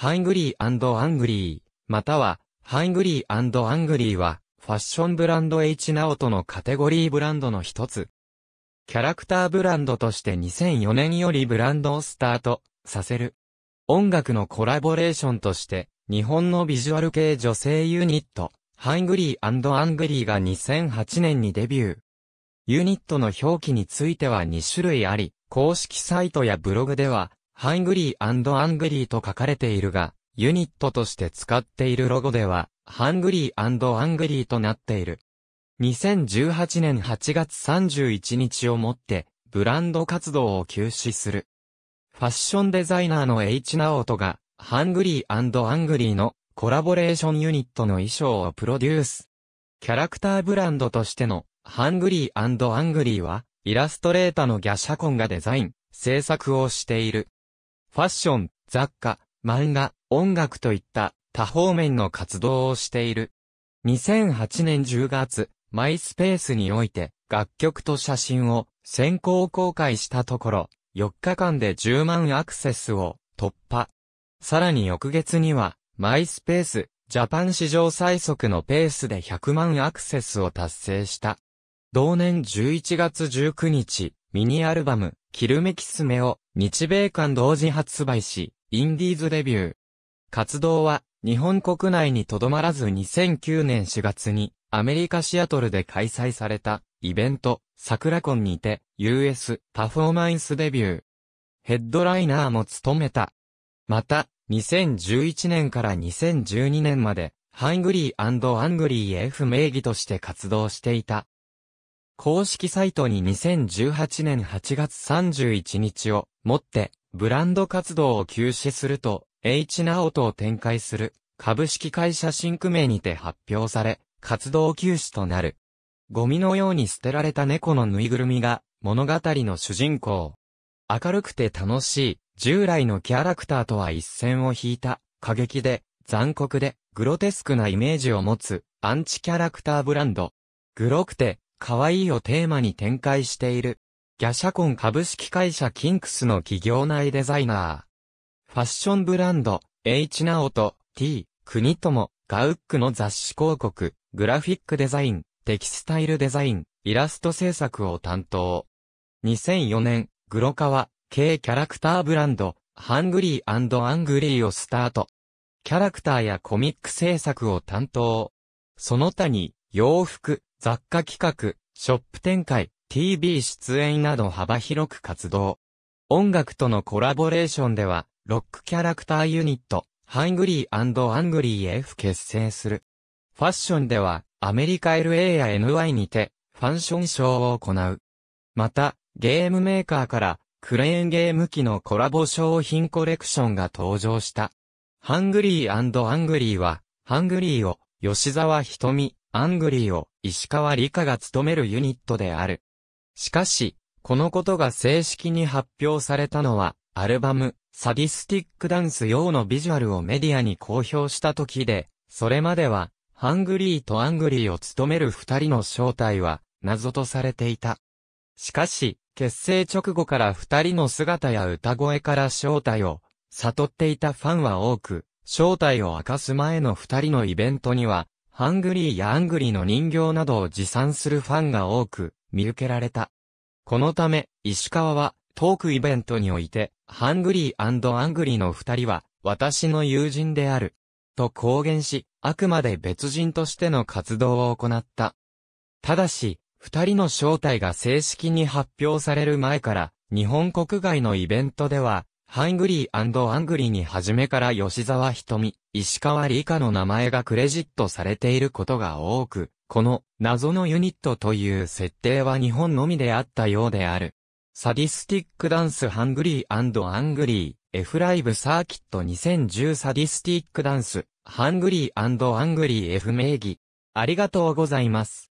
ハングリーアングリー、または、ハングリーアングリーは、ファッションブランド H ナオトのカテゴリーブランドの一つ。キャラクターブランドとして2004年よりブランドをスタートさせる。音楽のコラボレーションとして、日本のビジュアル系女性ユニット、ハングリーアングリーが2008年にデビュー。ユニットの表記については2種類あり、公式サイトやブログでは、ハングリーアングリーと書かれているが、ユニットとして使っているロゴでは、ハングリーアングリーとなっている。2018年8月31日をもって、ブランド活動を休止する。ファッションデザイナーの H ナオトが、ハングリーアングリーのコラボレーションユニットの衣装をプロデュース。キャラクターブランドとしての、ハングリーアングリーは、イラストレーターのギャシャコンがデザイン、制作をしている。ファッション、雑貨、漫画、音楽といった多方面の活動をしている。2008年10月、マイスペースにおいて楽曲と写真を先行公開したところ、4日間で10万アクセスを突破。さらに翌月には、マイスペース、ジャパン史上最速のペースで100万アクセスを達成した。同年11月19日、ミニアルバム、キルメキスメを日米間同時発売し、インディーズデビュー。活動は日本国内にとどまらず2009年4月にアメリカシアトルで開催されたイベント、サクラコンにて US パフォーマンスデビュー。ヘッドライナーも務めた。また、2011年から2012年まで、ハングリーアングリー F 名義として活動していた。公式サイトに2018年8月31日をもって、ブランド活動を休止すると、H ナオトを展開する株式会社新区名にて発表され、活動休止となる。ゴミのように捨てられた猫のぬいぐるみが物語の主人公。明るくて楽しい、従来のキャラクターとは一線を引いた、過激で、残酷で、グロテスクなイメージを持つ、アンチキャラクターブランド。グロくて、可愛いをテーマに展開している。ギャシャコン株式会社キンクスの企業内デザイナー。ファッションブランド、H ナオと T、国友、ガウックの雑誌広告、グラフィックデザイン、テキスタイルデザイン、イラスト制作を担当。2004年、グロカワ、系キャラクターブランド、ハングリーアングリーをスタート。キャラクターやコミック制作を担当。その他に、洋服、雑貨企画、ショップ展開、TV 出演など幅広く活動。音楽とのコラボレーションでは、ロックキャラクターユニット、ハングリーアングリー F 結成する。ファッションでは、アメリカ LA や NY にて、ファンションショーを行う。また、ゲームメーカーから、クレーンゲーム機のコラボ商品コレクションが登場した。ハングリーアングリーは、ハングリーを、吉沢瞳、アングリーを石川理香が務めるユニットである。しかし、このことが正式に発表されたのは、アルバム、サディスティックダンス用のビジュアルをメディアに公表した時で、それまでは、ハングリーとアングリーを務める二人の正体は、謎とされていた。しかし、結成直後から二人の姿や歌声から正体を悟っていたファンは多く、正体を明かす前の二人のイベントにはハングリーやアングリーの人形などを持参するファンが多く、見受けられた。このため、石川は、トークイベントにおいて、ハングリーアングリーの二人は、私の友人である。と公言し、あくまで別人としての活動を行った。ただし、二人の正体が正式に発表される前から、日本国外のイベントでは、ハングリーアングリーに初めから吉沢瞳、石川理香の名前がクレジットされていることが多く、この謎のユニットという設定は日本のみであったようである。サディスティックダンスハングリーアングリー、F ライブサーキット2010サディスティックダンス、ハングリーアングリー F 名義。ありがとうございます。